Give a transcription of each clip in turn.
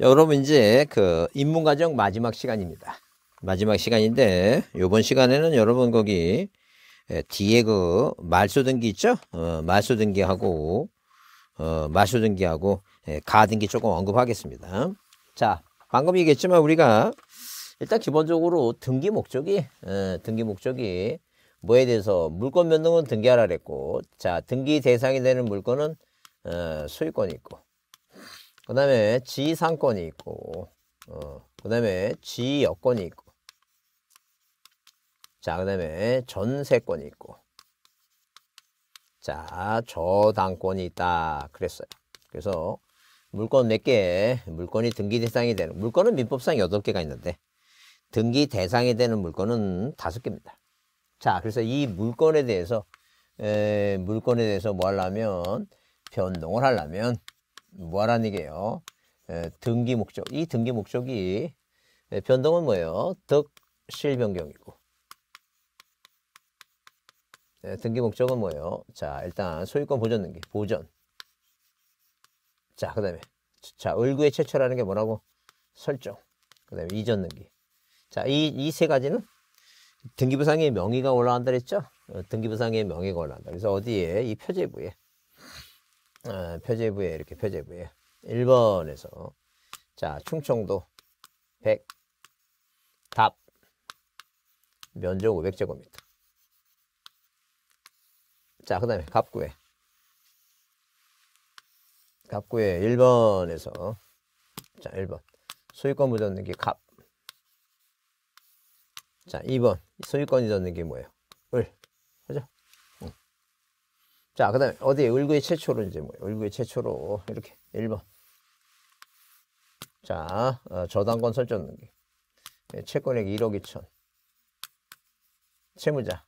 여러분 이제 그입문과정 마지막 시간입니다. 마지막 시간인데 요번 시간에는 여러분 거기 예, 뒤에 그 말소등기 있죠? 어, 말소등기하고 어, 말소등기하고 예, 가등기 조금 언급하겠습니다. 자 방금 얘기했지만 우리가 일단 기본적으로 등기 목적이 예, 등기 목적이 뭐에 대해서 물건 변동은 등기하라 그랬고 자 등기 대상이 되는 물건은 어, 소유권이 있고 그 다음에 지 상권이 있고, 어, 그 다음에 지여권이 있고, 자, 그 다음에 전세권이 있고, 자, 저당권이 있다. 그랬어요. 그래서 물건 몇 개, 물건이 등기 대상이 되는, 물건은 민법상 8 개가 있는데, 등기 대상이 되는 물건은 5 개입니다. 자, 그래서 이 물건에 대해서, 에, 물건에 대해서 뭐 하려면, 변동을 하려면, 무한한 얘기예요. 등기 목적. 이 등기 목적이 변동은 뭐예요? 득실 변경이고. 등기 목적은 뭐예요? 자, 일단 소유권 보존 등기, 보존. 자, 그다음에 자, 을구의 최초라는 게 뭐라고? 설정. 그다음에 이전 등기. 자, 이 이 세 가지는 등기부상의 명의가 올라간다 그랬죠? 어, 등기부상의 명의가 올라간다. 그래서 어디에 이 표제부에 어, 표제부에 이렇게 표제부에 1번에서 자 충청도 100답 면적 500제곱미터 자그 다음에 갑구에 갑구에 1번에서 자 1번 소유권 보전 는게 갑자 2번 소유권 이전 는게 뭐예요? 을 자, 그 다음에 어디에 을구의 최초로 이제 뭐 을구의 최초로 이렇게 1번. 자, 어, 저당권 설정 네, 채권액 1억 2천. 채무자.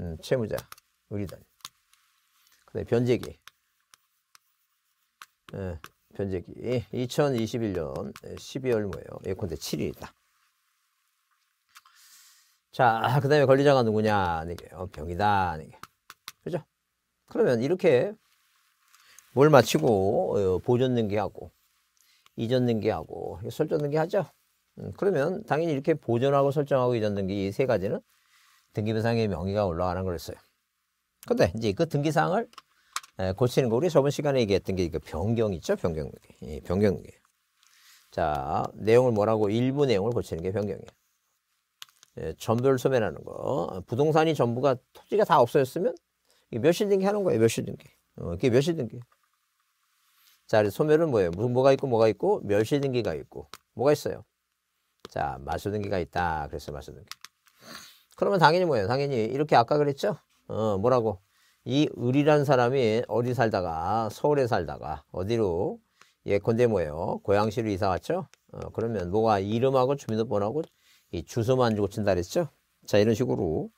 음, 채무자. 의리단. 그 다음에 변제기. 예, 변제기. 2021년 12월 뭐예요? 예컨대 7일이다. 자, 그 다음에 권리자가 누구냐? 네 어, 병이다. 네 그죠? 그러면 이렇게 뭘 마치고 어, 보존 등기하고 이전 등기하고 설정 등기하죠. 음, 그러면 당연히 이렇게 보존하고 설정하고 이전 등기 이 세 가지는 등기부상의 명의가 올라가는 거였어요. 근데 이제 그 등기사항을 고치는 거 우리 저번 시간에 얘기했던 게 변경 있죠? 변경 등기. 변경 등기. 자, 내용을 뭐라고 일부 내용을 고치는 게 변경이에요. 예, 전별 소매라는 거. 부동산이 전부가 토지가 다 없어졌으면 몇시 등기 하는 거예요. 몇시 등기. 어, 그게 몇시 등기. 자, 소매는 뭐예요? 무슨 뭐가 있고 뭐가 있고 몇시 등기가 있고 뭐가 있어요? 자, 마수 등기가 있다. 그래서 마수 등기. 그러면 당연히 뭐예요? 당연히 이렇게 아까 그랬죠? 어, 뭐라고? 이 을이란 사람이 어디 살다가 서울에 살다가 어디로 예컨대 뭐예요? 고양시로 이사 왔죠? 어, 그러면 뭐가 이름하고 주민등번호하고 이 주소만 고 친다 그랬죠? 자, 이런 식으로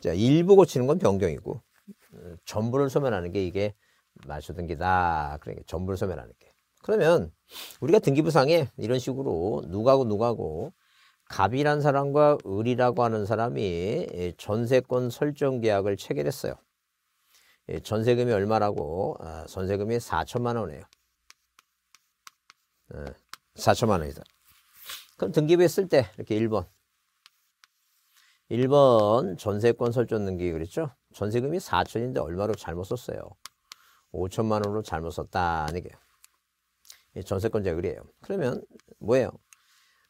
자, 일부 고치는 건 변경이고 전부를 소멸하는 게 이게 말소등기다. 그러니까 전부를 소멸하는 게. 그러면 우리가 등기부상에 이런 식으로 누가고 누가고 갑이란 사람과 을이라고 하는 사람이 전세권 설정 계약을 체결했어요. 예, 전세금이 얼마라고? 아, 전세금이 4천만 원이에요. 4천만 예, 원이다. 그럼 등기부에 쓸 때 이렇게 1번 1번 전세권 설정 등기 그랬죠? 전세금이 4천인데 얼마로 잘못 썼어요? 5천만 원으로 잘못 썼다는 게 전세권 제거이에요. 그러면 뭐예요?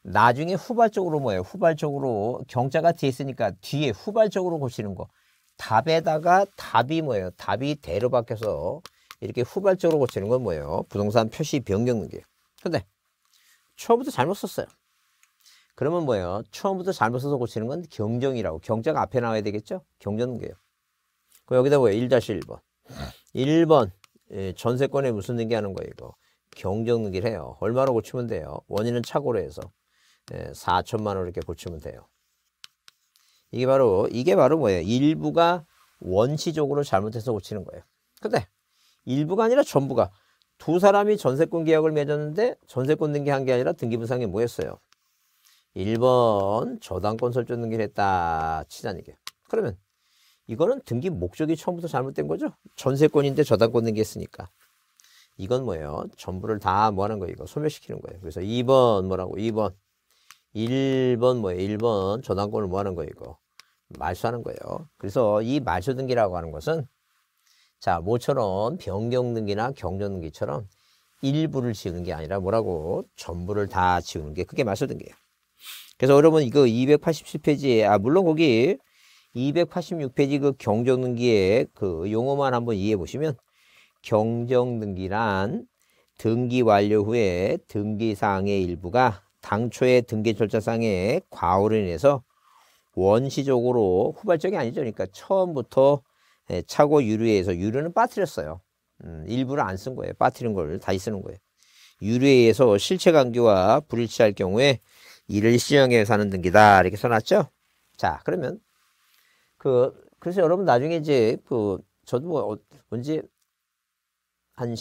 나중에 후발적으로 뭐예요? 후발적으로 경자가 뒤에 있으니까 뒤에 후발적으로 고치는 거. 답에다가 답이 뭐예요? 답이 대로 바뀌어서 이렇게 후발적으로 고치는 건 뭐예요? 부동산 표시 변경 등기. 근데 처음부터 잘못 썼어요. 그러면 뭐예요? 처음부터 잘못 써서 고치는 건 경정이라고. 경자가 앞에 나와야 되겠죠? 경전개요. 그 여기다 뭐예요? 1-1번. 1번. 예, 전세권에 무슨 등기하는 거예요, 이거? 경정등기를 해요. 얼마로 고치면 돼요? 원인은 착오로 해서 예, 4천만 원 이렇게 고치면 돼요. 이게 바로 이게 바로 뭐예요? 일부가 원시적으로 잘못해서 고치는 거예요. 근데 일부가 아니라 전부가 두 사람이 전세권 계약을 맺었는데 전세권 등기한 게 아니라 등기부상이 뭐였어요? 1번 저당권 설정 등기를 했다 치자는 얘 그러면 이거는 등기 목적이 처음부터 잘못된 거죠. 전세권인데 저당권 등기했으니까. 이건 뭐예요? 전부를 다 뭐하는 거예요? 이거 소멸시키는 거예요. 그래서 2번 뭐라고? 2번. 1번 뭐예요? 1번 저당권을 뭐하는 거예요? 이거. 말소하는 거예요. 그래서 이 말소 등기라고 하는 것은 자 모처럼 변경 등기나 경전 등기처럼 일부를 지우는 게 아니라 뭐라고 전부를 다 지우는 게 그게 말소 등기예요. 그래서 여러분 이거 287페이지에 아 물론 거기 286페이지 그 경정등기의 그 용어만 한번 이해해 보시면 경정등기란 등기 완료 후에 등기사항의 일부가 당초의 등기 절차상의 과오로 인해서 원시적으로 후발적이 아니죠. 그러니까 처음부터 예, 차고 유류에서 유류는 빠뜨렸어요. 음, 일부를안 쓴 거예요. 빠뜨린 걸 다시 쓰는 거예요. 유류에서 실체 관계와 불일치할 경우에 일를 시행해 사는 등기다 이렇게 써놨죠. 자 그러면 그 그래서 여러분 나중에 이제 그 저도 뭐 언제 어, 한한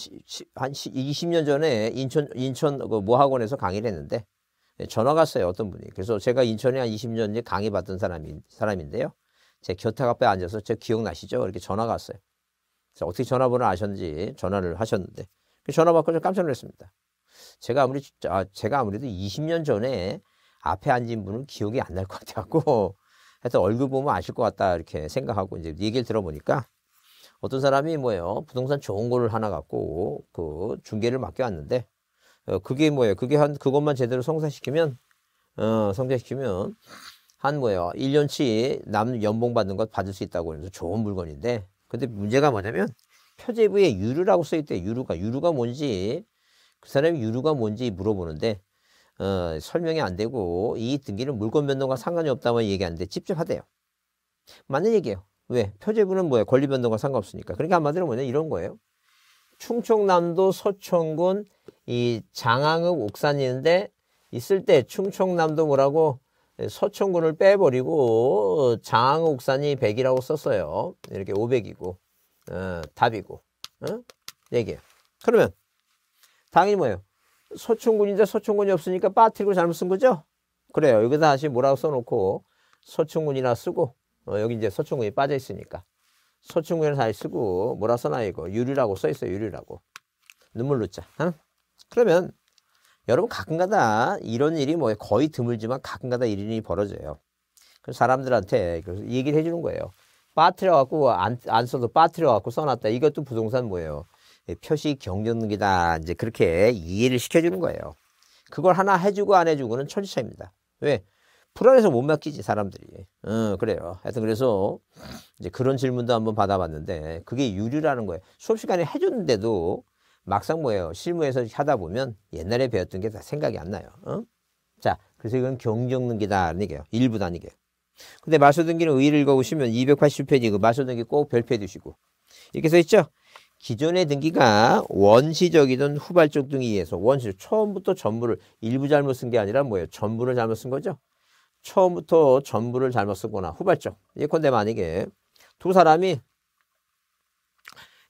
한 20년 전에 인천 인천 그 모학원에서 강의를 했는데 예, 전화가 왔어요 어떤 분이 그래서 제가 인천에 한 20년 전에 강의 받던 사람이 사람인데요 제 곁에 앞에 앉아서 저 기억나시죠 이렇게 전화가 왔어요 그래서 어떻게 전화번호 아셨는지 전화를 하셨는데 그 전화 받고 좀 깜짝 놀랐습니다 제가 아무리 아, 제가 아무래도 20년 전에 앞에 앉은 분은 기억이 안 날 것 같아갖고 하여튼 얼굴 보면 아실 것 같다 이렇게 생각하고 이제 얘기를 들어보니까 어떤 사람이 뭐예요 부동산 좋은 거를 하나 갖고 그 중개를 맡겨왔는데 어, 그게 뭐예요 그게 한 그것만 제대로 성사시키면 어, 성사시키면 한 뭐예요 1년치 남 연봉 받는 것 받을 수 있다고 해서 좋은 물건인데 근데 문제가 뭐냐면 표제부에 유류라고 써있대 유류가 유류가 뭔지 그 사람이 유류가 뭔지 물어보는데 어, 설명이 안 되고 이 등기는 물건 변동과 상관이 없다면 얘기 하는데 찝찝하대요. 맞는 얘기예요. 왜? 표제부는 뭐예요? 권리 변동과 상관없으니까. 그러니까 한마디로 뭐냐? 이런 거예요. 충청남도 서천군 이 장항읍 옥산이 있는데 있을 때 충청남도 뭐라고 서천군을 빼버리고 장항읍 옥산이 100이라고 썼어요. 이렇게 500이고 어, 답이고 어? 얘기예요. 네 그러면 당연히 뭐예요? 소충군인데 소충군이 없으니까 빠트리고 잘못 쓴 거죠? 그래요. 여기다 다시 뭐라고 써놓고 소충군이나 쓰고 어, 여기 이제 소충군이 빠져 있으니까 소충군을 다시 쓰고 뭐라 써놔 이거 유리라고 써 있어요. 유리라고 눈물로 자. 어? 그러면 여러분 가끔가다 이런 일이 뭐 거의 드물지만 가끔가다 이런 일이 벌어져요. 그 사람들한테 얘기를 해주는 거예요. 빠트려 갖고 안, 안 써도 빠트려 갖고 써놨다. 이것도 부동산 뭐예요? 예, 표시 경전기다 이제 그렇게 이해를 시켜주는 거예요. 그걸 하나 해주고 안 해주고는 천지차입니다. 왜? 불안해서 못 맡기지 사람들이. 어, 그래요. 하여튼 그래서 이제 그런 질문도 한번 받아봤는데 그게 유류라는 거예요. 수업 시간에 해줬는데도 막상 뭐예요 실무에서 하다 보면 옛날에 배웠던 게 다 생각이 안 나요. 어? 자, 그래서 이건 경정능기다아니게요 일부 단니게요 근데 마소등기는 의의를 읽어보시면 280페이지 그 마소등기 꼭 별표해 두시고 이렇게 써 있죠. 기존의 등기가 원시적이든 후발적 등에 의해서 원시적 처음부터 전부를 일부 잘못 쓴 게 아니라 뭐예요? 전부를 잘못 쓴 거죠. 처음부터 전부를 잘못 쓰거나 후발적. 예컨대 만약에 두 사람이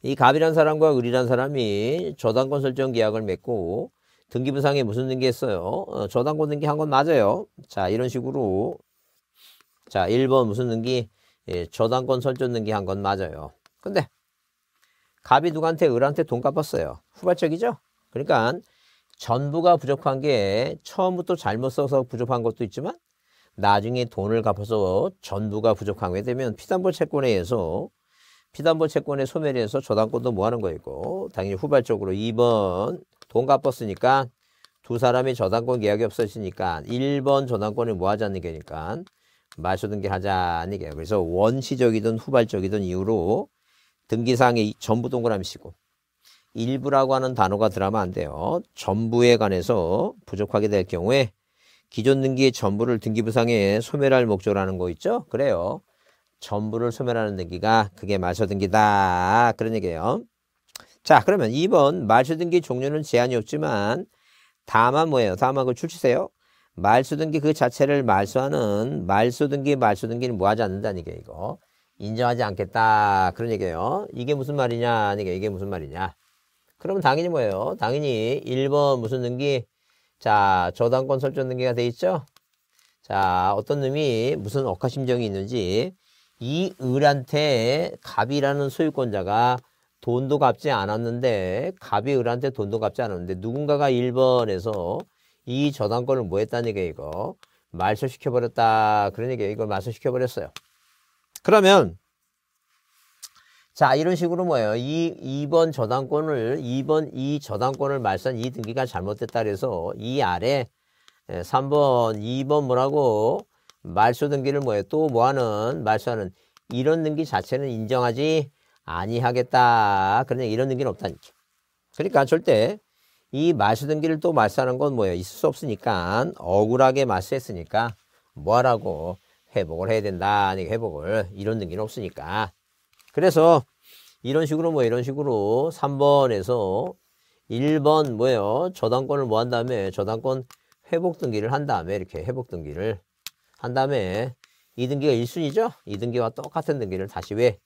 이 갑이란 사람과 을이란 사람이 저당권 설정 계약을 맺고 등기부상에 무슨 등기했어요? 어, 저당권 등기 한 건 맞아요. 자 이런 식으로 자 1번 무슨 등기? 예, 저당권 설정 등기 한 건 맞아요. 근데 갑이 누구한테 을한테 돈 갚았어요. 후발적이죠? 그러니까 전부가 부족한 게 처음부터 잘못 써서 부족한 것도 있지만 나중에 돈을 갚아서 전부가 부족한 게 되면 피담보 채권에 의해서 피담보 채권의 소멸에 의해서 저당권도 뭐하는 거이고 당연히 후발적으로 2번 돈 갚았으니까 두 사람이 저당권 계약이 없어지니까 1번 저당권을 뭐 하자는 게니까 마셔둔 게 하자는 게 그래서 원시적이든 후발적이든 이유로 등기사항에 전부 동그라미 시고 일부라고 하는 단어가 들어가면 안 돼요. 전부에 관해서 부족하게 될 경우에 기존 등기의 전부를 등기부상에 소멸할 목적이하는거 있죠? 그래요. 전부를 소멸하는 등기가 그게 말소 등기다. 그런 얘기예요. 자 그러면 2번 말소 등기 종류는 제한이 없지만 다만 뭐예요? 다만 그걸출치세요 말소 등기 그 자체를 말소하는 말소 등기 말소 등기는 뭐하지 않는다는 얘기예요 이거. 인정하지 않겠다. 그런 얘기예요. 이게 무슨 말이냐? 아니, 이게 무슨 말이냐? 그러면 당연히 뭐예요? 당연히 1번 무슨 능기 자, 저당권 설정 능기가돼 있죠? 자, 어떤 놈이 무슨 억하심정이 있는지 이 을한테 갑이라는 소유권자가 돈도 갚지 않았는데 갑이 을한테 돈도 갚지 않았는데 누군가가 1번에서 이 저당권을 뭐 했다는 얘기예요, 이거. 말소시켜버렸다. 그런 얘기예요. 이걸 말소시켜버렸어요. 그러면 자, 이런 식으로 뭐예요? 이 2번 저당권을 2번 이 저당권을 말산 이 등기가 잘못됐다 그래서 이 아래 3번 예, 2번 뭐라고 말소 등기를 뭐예요? 또 뭐하는 말소하는 이런 등기 자체는 인정하지 아니하겠다. 그러니 이런 등기는 없다니까. 그러니까 절대 이 말소 등기를 또 말소하는 건 뭐예요? 있을 수 없으니까 억울하게 말소했으니까 뭐하라고 회복을 해야 된다. 아니, 회복을 이런 등기는 없으니까. 그래서 이런 식으로 뭐 이런 식으로 3번에서 1번 뭐예요? 저당권을 뭐 한 다음에 저당권 회복 등기를 한 다음에 이렇게 회복 등기를 한 다음에 2등기가 1순위죠? 2등기와 똑같은 등기를 다시 왜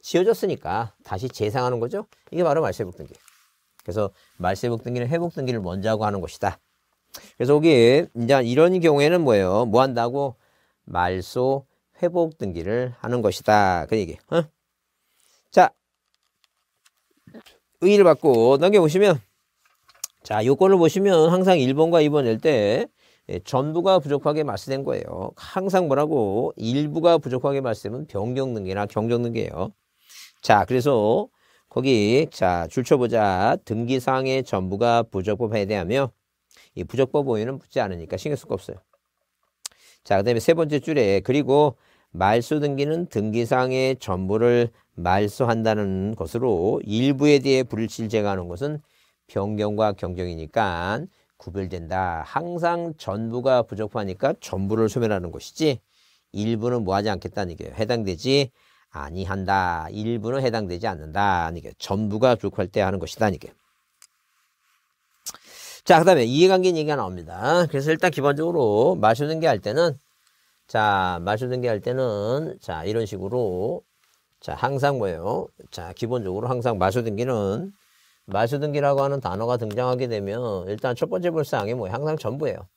지어졌으니까 다시 재상하는 거죠? 이게 바로 말세복 등기. 그래서 말세복 등기는 회복 등기를 먼저 하고 하는 것이다. 그래서 여기 이제 이런 경우에는 뭐예요? 뭐 한다고 말소 회복 등기를 하는 것이다. 그 얘기. 어? 자, 의의를 받고 넘겨보시면 자, 요건을 보시면 항상 1번과 2번 낼때 전부가 부족하게 말씀된 거예요. 항상 뭐라고 일부가 부족하게 말씀은 변경능계나 경정능계예요. 자, 그래서 거기 자 줄쳐보자 등기사항의 전부가 부적법 해야 하며이 부적법 오해는 붙지 않으니까 신경 쓸거 없어요. 자, 그 다음에 세 번째 줄에 그리고 말소 등기는 등기상의 전부를 말소한다는 것으로 일부에 대해 불일치를 제거하는 것은 변경과 경정이니까 구별된다. 항상 전부가 부족하니까 전부를 소멸하는 것이지 일부는 뭐하지 않겠다는 얘기예요. 해당되지 아니한다. 일부는 해당되지 않는다. 아니 전부가 부족할 때 하는 것이다. 아게 자, 그 다음에 이해관계 얘기가 나옵니다. 그래서 일단 기본적으로 마수등기 할 때는 자, 마수등기 할 때는 자, 이런 식으로 자, 항상 뭐예요? 자, 기본적으로 항상 마수등기는 마수등기라고 하는 단어가 등장하게 되면 일단 첫 번째 불상이 뭐예요? 항상 전부예요.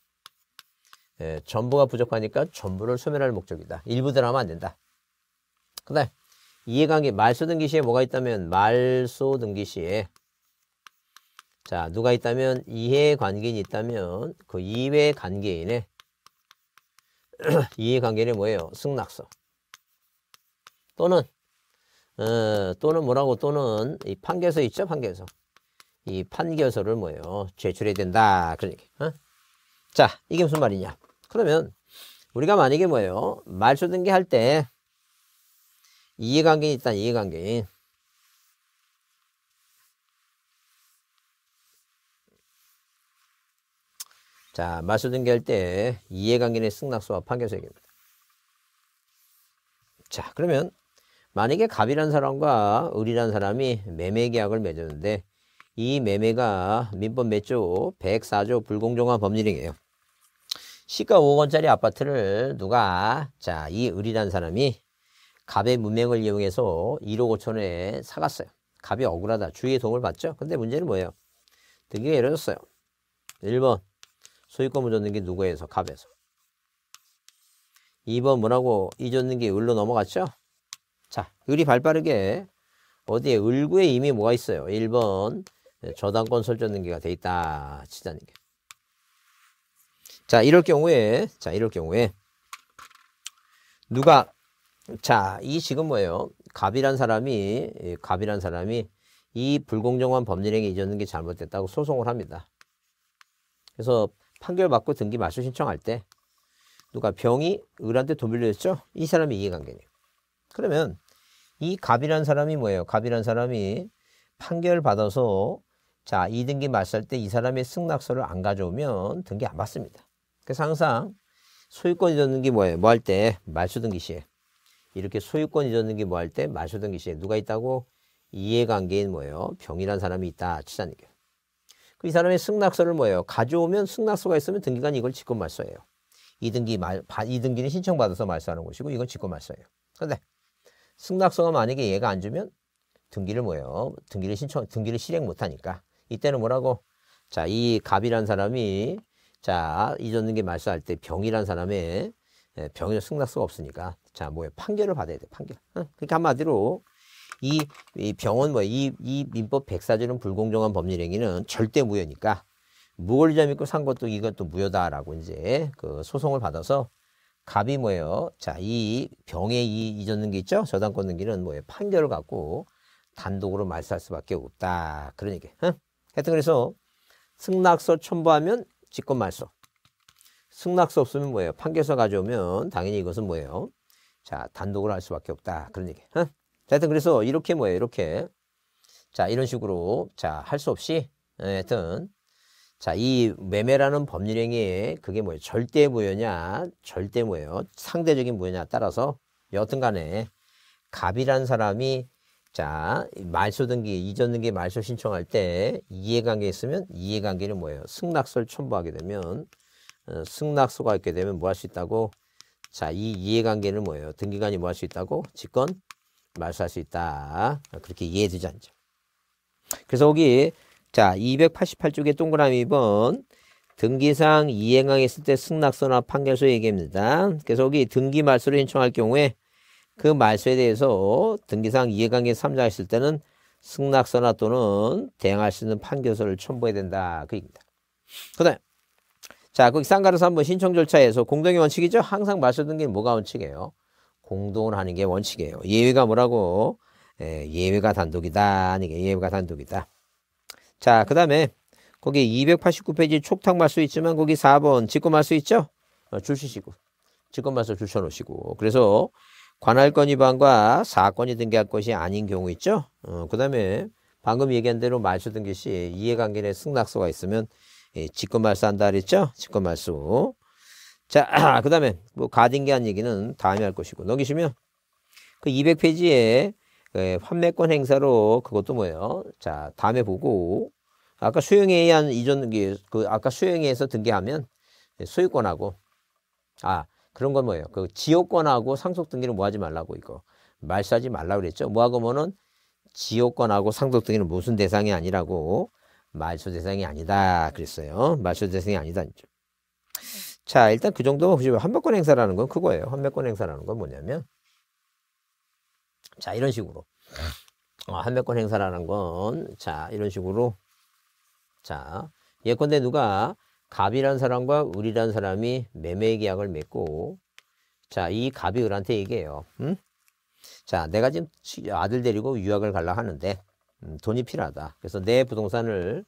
예, 전부가 부족하니까 전부를 소멸할 목적이다. 일부 드라마 안 된다. 그 다음 이해관계 말소 등기 시에 뭐가 있다면 말소 등기 시에 자, 누가 있다면 이해관계인이 있다면 그 이해관계인의 이해관계는 뭐예요? 승낙서 또는 어, 또는 뭐라고 또는 이 판결서 있죠? 판결서 이 판결서를 뭐예요? 제출해야 된다 그러니까 어? 자 이게 무슨 말이냐 그러면 우리가 만약에 뭐예요? 말소등기 할 때 이해관계인 있다 이해관계인 자, 마수등기할 때이해관계의 승낙수와 판결서입니다. 자, 그러면 만약에 갑이란 사람과 을이란 사람이 매매계약을 맺었는데 이 매매가 민법 몇 조? 104조 불공정한 법률이에요. 시가 5억 원짜리 아파트를 누가 자, 이 을이란 사람이 갑의 문맹을 이용해서 1억 5천에 사갔어요. 갑이 억울하다. 주의의 도움을 받죠. 근데 문제는 뭐예요? 등기가 이루어졌어요. 1번 소유권을 줬는 게 누구에서? 갑에서. 2번 뭐라고 잊었는 게 을로 넘어갔죠? 자, 을이 발빠르게 어디에 을구에 이미 뭐가 있어요? 1번 예, 저당권 설정등기가 돼 있다. 치자는 게. 자, 이럴 경우에 자, 이럴 경우에 누가 자, 이 지금 뭐예요? 갑이란 사람이 갑이란 사람이 이 불공정한 법률행위 잊었는 게 잘못됐다고 소송을 합니다. 그래서 판결 받고 등기 마소 신청할 때 누가 병이 을한테 도빌려졌죠이 사람이 이해관계네요. 그러면 이 갑이라는 사람이 뭐예요? 갑이라는 사람이 판결 받아서 자, 이등기 마맞할때 이 사람의 승낙서를 안 가져오면 등기 안 받습니다. 그래서 항상 소유권 이전 등기 뭐예요? 뭐 할 때? 말소 등기 시에. 이렇게 소유권 이전 등기 뭐 할 때? 말소 등기 시에. 누가 있다고? 이해관계인 뭐예요? 병이란 사람이 있다. 치자는 게. 그 이 사람의 승낙서를 뭐예요? 가져오면 승낙서가 있으면 등기관 이걸 직권 말소예요. 이등기 말, 이등기는 신청받아서 말소하는 것이고 이건 직권 말소예요. 그런데 승낙서가 만약에 얘가 안 주면 등기를 뭐예요? 등기를 신청, 등기를 실행 못하니까. 이때는 뭐라고? 자, 이 갑이란 사람이 자, 이전등기 말소할 때 병이란 사람의 예, 병이 승낙서가 없으니까 자, 뭐예요? 판결을 받아야 돼, 판결. 그러니까 한마디로 이, 이 병원 뭐이 이 민법 백사조는 불공정한 법률 행위는 절대 무효니까 무권리자 믿고 산 것도 이것도 무효다라고 이제 그 소송을 받아서 갑이 뭐예요? 자, 이병에이 이전 등기 있죠? 저당권 등기는 뭐예요? 판결을 갖고 단독으로 말살 수밖에 없다. 그런 얘기. 응? 하여튼 그래서 승낙서 첨부하면 직권 말소. 승낙서 없으면 뭐예요? 판결서 가져오면 당연히 이것은 뭐예요? 자, 단독으로 할 수밖에 없다. 그런 얘기. 응? 하여튼 그래서 이렇게 뭐예요 이렇게 자 이런 식으로 자 할 수 없이 예, 하여튼 자 이 매매라는 법률행위에 그게 뭐예요 절대 무효냐 절대 무효 상대적인 무효냐 따라서 여튼간에 갑이란 사람이 자 말소 등기 이전 등기 말소 신청할 때 이해관계 있으면 이해관계는 뭐예요 승낙서를 첨부하게 되면 어, 승낙서가 있게 되면 뭐 할 수 있다고 자 이 이해관계는 뭐예요 등기관이 뭐 할 수 있다고 직권 말수할 수 있다. 그렇게 이해되지 않죠. 그래서 거기 자 288쪽에 동그라미 2번 등기상 이행항했을 때 승낙서나 판결서 얘기입니다. 그래서 여기 등기 말소를 신청할 경우에 그 말소에 대해서 등기상 이행항에 참여했을 때는 승낙서나 또는 대항할 수 있는 판결서를 첨부해야 된다. 그 얘기입니다. 그 다음 자, 거기 쌍가로서 한번 신청 절차에서 공동의 원칙이죠. 항상 말소 등기는 뭐가 원칙이에요? 공동하는 게 원칙이에요. 예외가 뭐라고? 예, 예외가 단독이다. 아니 예외가 단독이다. 자, 그 다음에 거기 289페이지 촉탁말 수 있지만 거기 4번 직권말 수 있죠? 주시시고 어, 직권말 수 주셔놓으시고 그래서 관할권 위반과 사건이 등기할 것이 아닌 경우 있죠? 어, 그 다음에 방금 얘기한 대로 말수 등기 시 이해관계 내 승낙서가 있으면 예, 직권말수 한다 그랬죠? 직권말수 자, 그 다음에 뭐 가등기한 얘기는 다음에 할 것이고 넘기시면 그 200페이지에 그 판매권 행사로 그것도 뭐예요? 자, 다음에 보고 아까 수용에 의한 이전 그, 그 아까 수용에서 등기하면 소유권하고 아 그런 건 뭐예요? 그 지역권하고 상속 등기는 뭐 하지 말라고 이거 말소하지 말라 그랬죠. 뭐하고 뭐는 지역권하고 상속 등기는 무슨 대상이 아니라고 말소 대상이 아니다 그랬어요. 말소 대상이 아니다. 자, 일단 그 정도만 보시면 환매권 행사라는 건 그거예요. 환매권 행사라는 건 뭐냐면 자, 이런 식으로 어, 환매권 행사라는 건 자, 이런 식으로 자, 예컨대 누가 갑이란 사람과 을이란 사람이 매매 계약을 맺고 자, 이 갑이 을한테 얘기해요. 응? 음? 자, 내가 지금 아들 데리고 유학을 갈라 하는데 음, 돈이 필요하다. 그래서 내 부동산을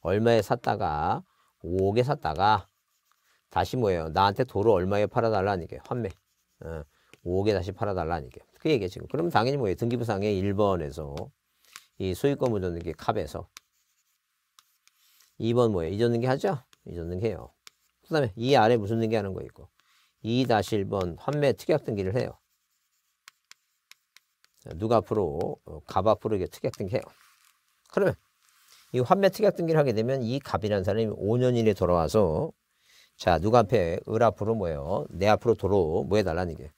얼마에 샀다가 5억에 샀다가 다시 뭐예요? 나한테 도로 얼마에 팔아달라는 게 환매. 어, 5억에 다시 팔아달라는 게. 그 얘기예요, 지금. 그럼 당연히 뭐예요? 등기부상의 1번에서 이 소유권 무전등기 값에서 2번 뭐예요? 이전등기 하죠? 이전등기해요. 그 다음에 이 아래 무슨 등기 하는 거 있고 2-1번 환매 특약 등기를 해요. 누가 앞으로 갑 어, 앞으로 이게 특약 등기해요. 그러면 이 환매 특약 등기를 하게 되면 이 갑이라는 사람이 5년 이내 에 돌아와서 자, 누가 앞에 을 앞으로 뭐예요? 내 앞으로 도로 뭐 해달라는 게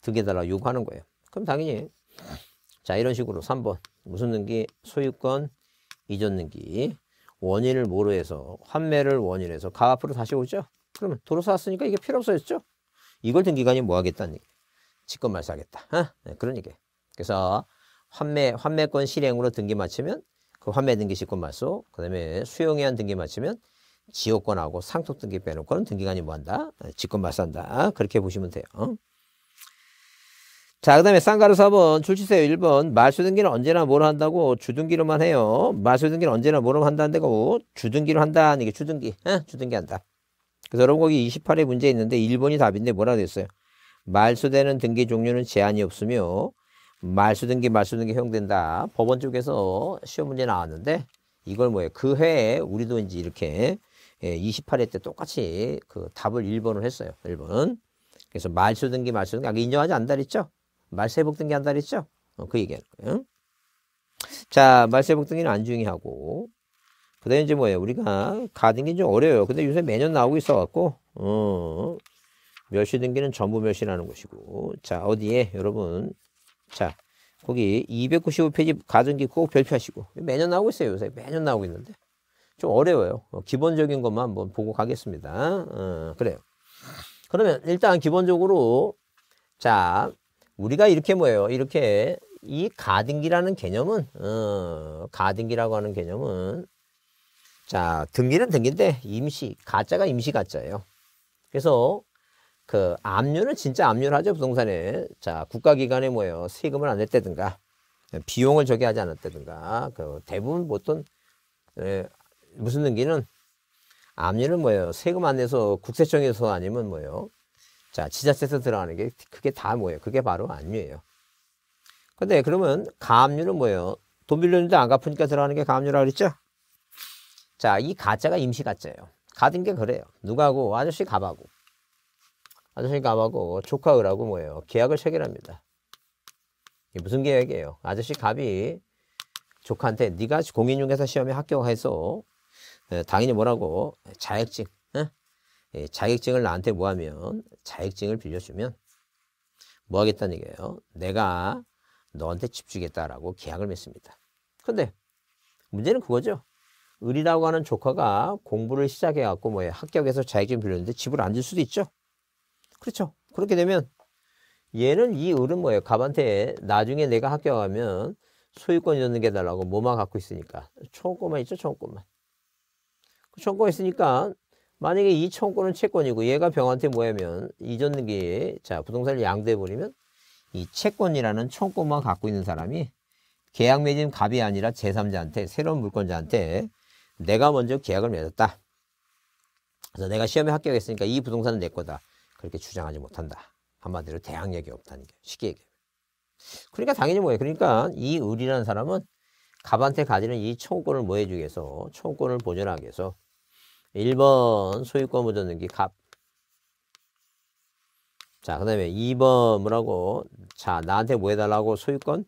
득에 달라 요구하는 거예요. 그럼 당연히 자, 이런 식으로 3번 무슨 능기? 소유권 이전 능기 원인을 뭐로 해서 환매를 원인 해서 가 앞으로 다시 오죠? 그러면 도로 사왔으니까 이게 필요 없어졌죠? 이걸 등기관이 뭐 하겠다는 얘기 직권 말사하겠다. 어? 아? 네, 그런 얘기 그래서 환매, 환매권 실행으로 등기 마치면 그 환매 등기 직권 말소, 그 다음에 수용에 한 등기 마치면 지역권하고 상속등기 빼놓고는 등기관이 뭐한다? 아, 직권 말산다. 아, 그렇게 보시면 돼요. 어? 자, 그 다음에 쌍가루 4번, 출시세 1번, 말소등기는 언제나 뭘 한다고 주등기로만 해요. 말소등기는 언제나 뭘 한다는 데고 뭐 주등기로 한다는 게 주등기, 에? 주등기 한다. 그래서 여러분 거기 28에 문제 있는데 1번이 답인데 뭐라 그랬어요? 말소되는 등기 종류는 제한이 없으며 말소등기, 말소등기 허용된다. 법원 쪽에서 시험 문제 나왔는데 이걸 뭐예요? 그해에 우리도 이제 이렇게 예, 28회 때 똑같이 그 답을 1번을 했어요. 1번. 그래서 말수 등기 말수 등기 아까 인정하지 않다 그랬죠? 말세복 등기 한다 그랬죠? 어, 그 얘기하는 거예요. 자, 말세복 등기는 안 중요하고 그다음에 이제 뭐예요? 우리가 가등기 좀 어려요. 근데 요새 매년 나오고 있어갖고 어, 몇 시 등기는 전부 몇시라는 것이고 자 어디에 여러분 자 거기 295페이지 가등기 꼭 별표하시고 매년 나오고 있어요 요새 매년 나오고 있는데 좀 어려워요. 뭐 기본적인 것만 한번 보고 가겠습니다. 어, 그래요. 그러면 일단 기본적으로 자 우리가 이렇게 뭐예요? 이렇게 이 가등기라는 개념은 어, 가등기라고 하는 개념은 자 등기는 등기인데 임시 가짜가 임시 가짜예요. 그래서 그 압류는 진짜 압류를 하죠 부동산에 자 국가기관에 뭐예요 세금을 안 냈다든가 비용을 저기 하지 않았다든가 그 대부분 보통 예, 무슨 등기는 압류는 뭐예요? 세금 안 내서 국세청에서 아니면 뭐예요? 자, 지자체에서 들어가는 게 그게 다 뭐예요? 그게 바로 압류예요. 근데 그러면 가압류는 뭐예요? 돈 빌렸는데 안 갚으니까 들어가는 게 가압류라고 그랬죠? 자, 이 가짜가 임시 가짜예요. 가든 게 그래요. 누가고 아저씨 가하고 아저씨 가하고 조카 을하고 뭐예요? 계약을 체결합니다. 이게 무슨 계약이에요? 아저씨 갑이 조카한테 네가 공인중개사 시험에 합격해서 예, 당연히 뭐라고 자격증 예? 예, 자격증을 나한테 뭐하면 자격증을 빌려주면 뭐 하겠다는 얘기예요. 내가 너한테 집 주겠다라고 계약을 맺습니다. 근데 문제는 그거죠. 을이라고 하는 조카가 공부를 시작해갖고 뭐예 합격해서 자격증 빌렸는데 집을 안 줄 수도 있죠. 그렇죠. 그렇게 되면 얘는 이 을은 뭐예요. 갑한테 나중에 내가 합격하면 소유권 이런 게 달라고 뭐만 갖고 있으니까 총권만 있죠. 총권만. 청구가 있으니까 만약에 이 청구는 채권이고 얘가 병한테 뭐냐면 이전기에 자 부동산을 양도해버리면 이 채권이라는 청구만 갖고 있는 사람이 계약 맺은 갑이 아니라 제3자한테 새로운 물권자한테 내가 먼저 계약을 맺었다. 그래서 내가 시험에 합격했으니까 이 부동산은 내 거다. 그렇게 주장하지 못한다. 한마디로 대항력이 없다는 게 쉽게 얘기해요. 그러니까 당연히 뭐예요. 그러니까 이 을이라는 사람은 갑한테 가지는 이 청구권을 뭐해주기 위해서 청구권을 보존하기 위해서 1번 소유권 보전 등기 갑. 자, 그 다음에 2번 뭐라고? 자, 나한테 뭐 해달라고? 소유권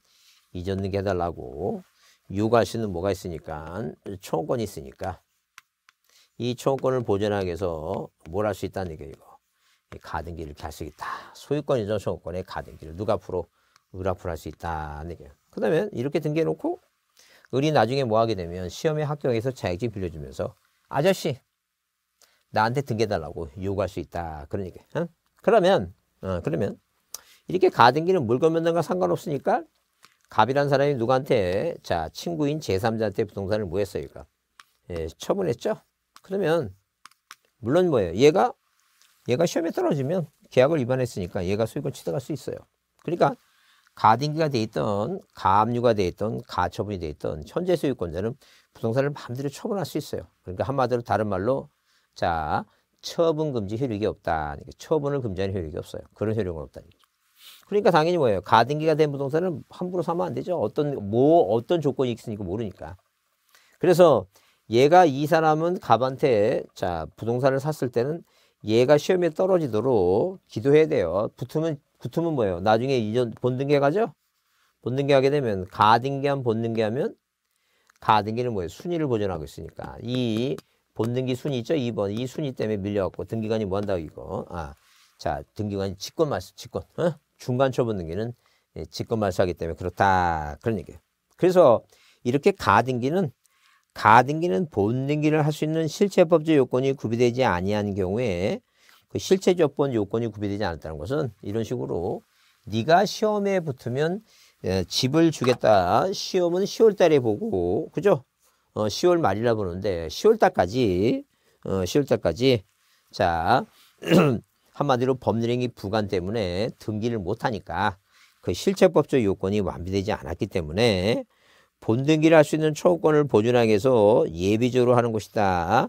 이전 등기 해달라고. 유가시는 뭐가 있으니까? 총권이 있으니까. 이 총권을 보전하기 위해서 뭘 할 수 있다는 얘기예요, 이거. 가등기를 이렇게 할 수 있다. 소유권 이전 소유권의 가등기를 누가 앞으로, 누가 앞으로 할 수 있다는 얘기예요. 그 다음에 이렇게 등기해놓고, 을이 나중에 뭐 하게 되면 시험에 합격해서 자격증 빌려주면서 아저씨 나한테 등겨달라고 요구할 수 있다. 그러니까. 어? 그러면, 어, 그러면, 이렇게 가등기는 물건 면담과 상관없으니까, 갑이란 사람이 누구한테, 자, 친구인 제3자한테 부동산을 뭐 했어요, 예, 처분했죠? 그러면, 물론 뭐예요? 얘가, 얘가 시험에 떨어지면 계약을 위반했으니까 얘가 수익을 취득할 수 있어요. 그러니까, 가등기가 돼 있던, 가압류가 돼 있던, 가처분이 돼 있던, 현재 소유권자는 부동산을 마음대로 처분할 수 있어요. 그러니까 한마디로 다른 말로 자, 처분 금지 효력이 없다. 그러니까 처분을 금지하는 효력이 없어요. 그런 효력은 없다는 거 그러니까 당연히 뭐예요? 가등기가 된 부동산은 함부로 사면 안 되죠. 어떤 뭐 어떤 조건이 있으니까 모르니까. 그래서 얘가 이 사람은 갑한테 자 부동산을 샀을 때는 얘가 시험에 떨어지도록 기도해야 돼요. 붙으면 붙으면 뭐예요? 나중에 이전 본등기 가죠. 본등기 하게 되면 가등기한 본등기하면 가등기는 뭐예요? 순위를 보존하고 있으니까 이 본등기 순위 있죠? 2번. 이 순위 때문에 밀려갖고 등기관이 뭐 한다고 이거. 아, 자, 등기관이 직권 말소, 직권. 어? 중간 초본 등기는 예, 직권 말소하기 때문에 그렇다. 그런 얘기예요. 그래서 이렇게 가등기는 가등기는 본등기를 할 수 있는 실체법적 요건이 구비되지 아니한 경우에 그 실체 조건 요건이 구비되지 않았다는 것은 이런 식으로 네가 시험에 붙으면 예, 집을 주겠다. 시험은 10월 달에 보고 그죠? 어, 10월 말이라 그러는데 10월 달까지 어, 10월 달까지 자 한마디로 법률행위 부관 때문에 등기를 못하니까 그 실체법적 요건이 완비되지 않았기 때문에 본등기를 할 수 있는 초권을 보존하기 위해서 예비적으로 하는 것이다.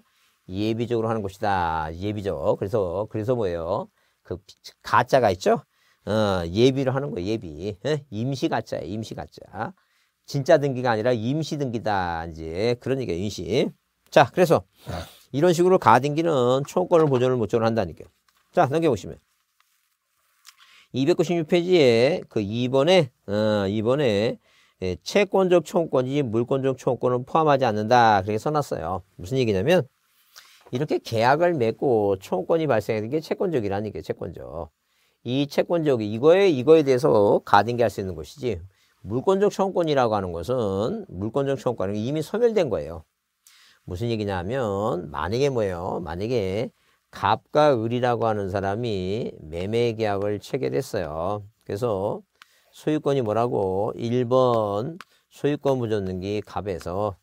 예비적으로 하는 것이다. 예비적. 그래서 그래서 뭐예요? 그 가짜가 있죠. 어, 예비를 하는 거예요. 예비. 예? 임시 가짜예요. 임시 가짜. 진짜 등기가 아니라 임시 등기다. 이제 그런 얘기예 임시. 자, 그래서 이런 식으로 가등기는 총권을 보존을 못적으로 한다니까요. 자, 넘겨보시면. 296페이지에 그 2번에, 어, 2번에 예, 채권적 총권이지 물권적 총권을 포함하지 않는다. 그렇게 써놨어요. 무슨 얘기냐면 이렇게 계약을 맺고 총권이 발생하는 게 채권적이라는 얘기예요. 채권적. 이채권적 이거에 이거에 대해서 가등기 할 수 있는 것이지 물권적 처구권이라고 하는 것은 물권적 처구권은 이미 소멸된 거예요. 무슨 얘기냐면 만약에 뭐예요? 만약에 갑과 을이라고 하는 사람이 매매 계약을 체결했어요. 그래서 소유권이 뭐라고? 1번 소유권 부정등기 갑에서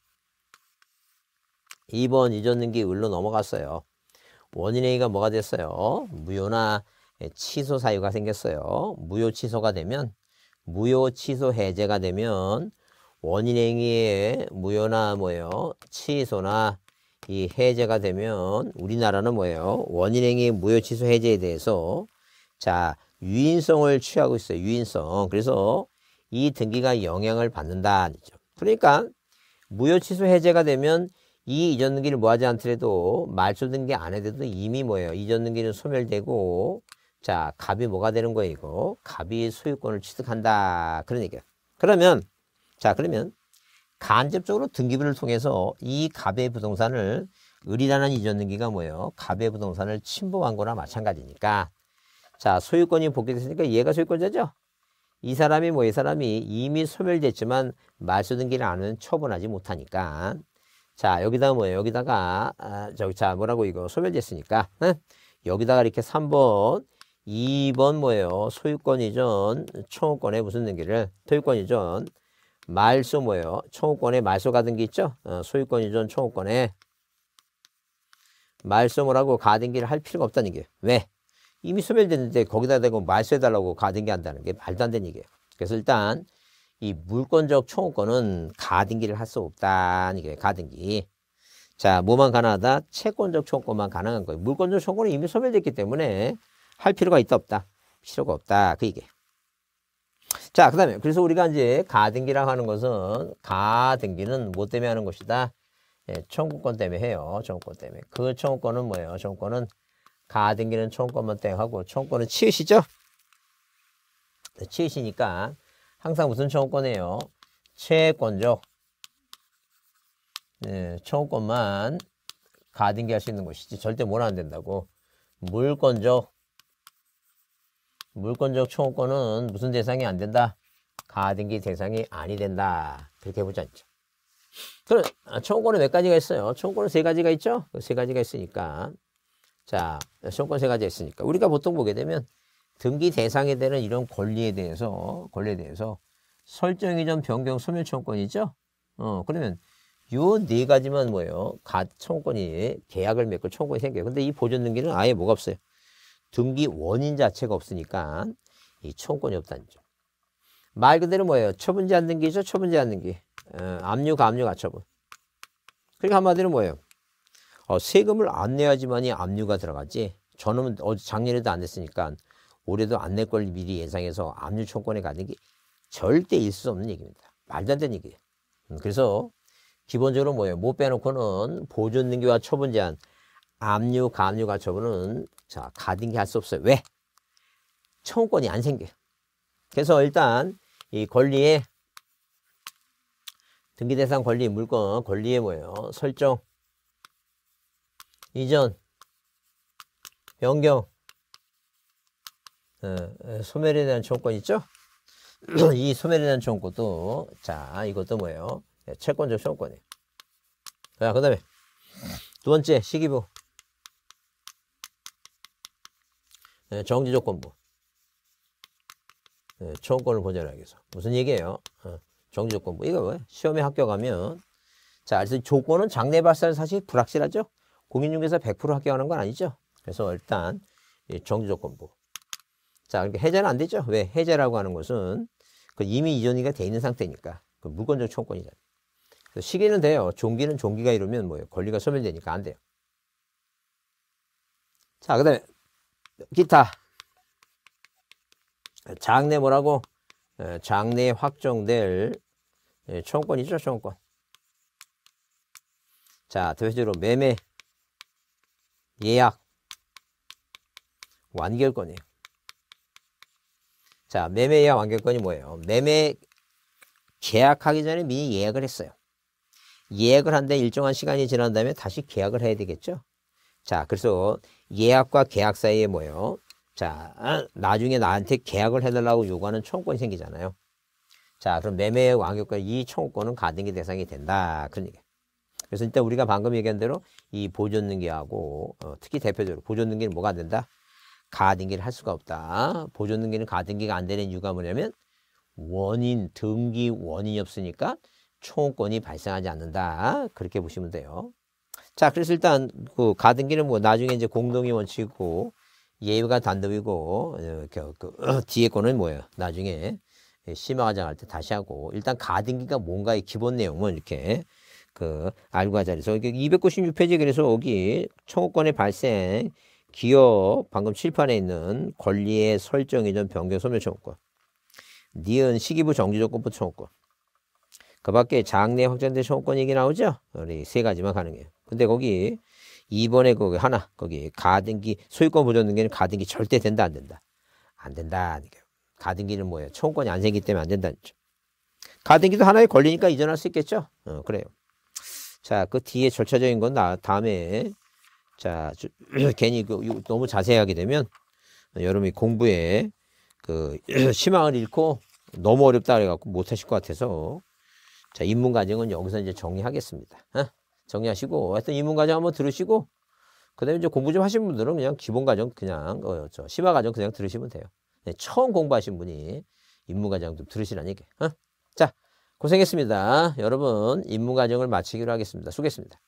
2번 이전등기 을로 넘어갔어요. 원인행위가 뭐가 됐어요? 무효나 취소 사유가 생겼어요. 무효 취소가 되면 무효 취소 해제가 되면 원인행위의 무효나 뭐예요? 취소나 이 해제가 되면 우리나라는 뭐예요? 원인행위 무효 취소 해제에 대해서 자 유인성을 취하고 있어요. 유인성. 그래서 이 등기가 영향을 받는다. 아니죠 그러니까 무효 취소 해제가 되면 이 이전 등기를 뭐하지 않더라도 말소 등기 안 해도 이미 뭐예요? 이전 등기는 소멸되고 자, 갑이 뭐가 되는 거예요, 이거? 갑이 소유권을 취득한다. 그런 얘기예요. 그러면, 자, 그러면 간접적으로 등기부를 통해서 이 갑의 부동산을 을이라는 이전 등기가 뭐예요? 갑의 부동산을 침범한 거나 마찬가지니까. 자, 소유권이 복귀됐으니까 얘가 소유권자죠? 이 사람이 뭐 이 사람이 이미 소멸됐지만 말소 등기를 안은 처분하지 못하니까. 자, 여기다 뭐예요? 여기다가, 아, 저기, 자, 뭐라고 이거 소멸됐으니까. 응? 여기다가 이렇게 3번 2번 뭐예요? 소유권 이전, 청구권의 무슨 등기를? 소유권 이전, 말소 뭐예요? 청구권의 말소 가등기 있죠? 어, 소유권 이전 청구권에 말소 뭐라고 가등기를 할 필요가 없다는 얘기예요. 왜? 이미 소멸됐는데 거기다 대고 말소해달라고 가등기 한다는 게 말도 안 되는 얘기예요. 그래서 일단 이 물권적 청구권은 가등기를 할 수 없다는 얘기예요. 가등기. 자, 뭐만 가능하다? 채권적 청구권만 가능한 거예요. 물권적 청구권은 이미 소멸됐기 때문에 할 필요가 있다 없다. 필요가 없다. 그얘기 자, 그 다음에 그래서 우리가 이제 가등기라고 하는 것은 가등기는 뭐 때문에 하는 것이다? 예, 청구권 때문에 해요. 청구권 때문에. 그 청구권은 뭐예요? 청구권은 가등기는 청구권만 땡하고 청구권은 치읓이죠? 네, 치읓이니까 항상 무슨 청구권이에요? 채권적 예, 네, 청구권만 가등기 할 수 있는 것이지 절대 뭐라 안 된다고 물권적 물권적 청구권은 무슨 대상이 안 된다? 가등기 대상이 아니 된다. 그렇게 해보지 않죠. 그럼 청구권은 아, 몇 가지가 있어요? 청구권은 세 가지가 있죠? 그 세 가지가 있으니까 자, 청구권 세 가지가 있으니까 우리가 보통 보게 되면 등기 대상에 되는 이런 권리에 대해서 권리에 대해서 설정 이전 변경 소멸 청구권이죠? 어, 그러면 요 네 가지만 뭐예요? 가 청구권이 계약을 맺고 청구권이 생겨요. 근데 이 보존 등기는 아예 뭐가 없어요? 등기 원인 자체가 없으니까 이 청구권이 없다는 점. 말 그대로 뭐예요? 처분제 안 등기죠? 처분제 안 등기. 어, 압류, 가압류, 가처분. 그러니까 한마디로 뭐예요? 어, 세금을 안 내야지만이 압류가 들어갔지 저는 어제 작년에도 안 냈으니까 올해도 안 낼 걸 미리 예상해서 압류 청구권에 가는 게 절대 있을 수 없는 얘기입니다. 말도 안 되는 얘기예요. 음, 그래서 기본적으로 뭐예요? 못 빼놓고는 보존 등기와 처분 제한 압류, 가압류, 가처분은 자 가등기 할 수 없어요. 왜? 청구권이 안 생겨요. 그래서 일단 이권리에 등기대상 권리 물건 권리에 뭐예요? 설정, 이전, 변경, 어, 어 소멸에 대한 청구권 있죠? 이 소멸에 대한 청구도 자 이것도 뭐예요? 예, 채권적 청구권이에요. 자그 다음에 두 번째 시기부 예, 정지 조건부. 예, 청권을 보전하기 위해서. 무슨 얘기예요? 어, 정지 조건부. 이거 뭐예요? 시험에 합격하면 자, 그래서 조건은 장래 발생 사실 불확실하죠. 공인중개사 100% 합격하는 건 아니죠. 그래서 일단 정지 조건부. 자, 그러니까 해제는 안 되죠. 왜? 해제라고 하는 것은 그 이미 이전이가 돼 있는 상태니까 그 물건적 청권이잖아요. 시기는 돼요. 종기는 종기가 이러면 뭐예요? 권리가 소멸되니까 안 돼요. 자, 그 다음에 기타 장내 뭐라고 예, 장내 확정될 총권이죠총권자 예, 대표적으로 매매 예약 완결권이에요 자 매매 예약 완결권이 뭐예요 매매 계약하기 전에 미리 예약을 했어요 예약을 한데 일정한 시간이 지난 다음에 다시 계약을 해야 되겠죠 자 그래서 예약과 계약 사이에 뭐예요? 자, 나중에 나한테 계약을 해달라고 요구하는 청구권이 생기잖아요. 자, 그럼 매매의 완격과 이 청구권은 가등기 대상이 된다. 그런 얘기. 그래서 일단 우리가 방금 얘기한 대로 이 보존등기하고 어, 특히 대표적으로 보존등기는 뭐가 된다? 가등기를 할 수가 없다. 보존등기는 가등기가 안 되는 이유가 뭐냐면 원인, 등기 원인이 없으니까 총권이 발생하지 않는다. 그렇게 보시면 돼요. 자, 그래서 일단 그 가등기는 뭐 나중에 이제 공동의 원칙이고 예외가 단독이고 어, 그, 그, 그 뒤에 거는 뭐예요? 나중에 심화과정할 때 다시 하고 일단 가등기가 뭔가의 기본 내용은 이렇게 그 알고 가자 그래서 이게 296페이지 그래서 여기 청구권의 발생 기업 방금 칠판에 있는 권리의 설정 이전 변경 소멸 청구권 니은 시기부 정지 조건부 청구권 그 밖에 장래 확정된 청구권 얘기 나오죠? 우리 세 가지만 가능해요. 근데 거기 이번에 거기 그 하나 거기 가등기 소유권 보존 등기는 가등기 절대 된다 안 된다 안 된다 그러니까 가등기는 뭐예요 청구권이 안 생기기 때문에 안 된다는 거죠 가등기도 하나의 권리니까 이전할 수 있겠죠 어, 그래요 자 그 뒤에 절차적인 건 나, 다음에 자 주, 괜히 그, 너무 자세하게 되면 여러분이 공부에 그 희망을 잃고 너무 어렵다 그래갖고 못하실 것 같아서 자 인문 과정은 여기서 이제 정리하겠습니다. 어? 정리하시고 하여튼 이문 과정 한번 들으시고 그다음에 이제 공부 좀 하신 분들은 그냥 기본 과정 그냥 어, 저 심화 과정 그냥 들으시면 돼요. 네, 처음 공부하신 분이 인문 과정 좀들으시라니까기 어? 자 고생했습니다. 여러분 인문 과정을 마치기로 하겠습니다. 수고했습니다.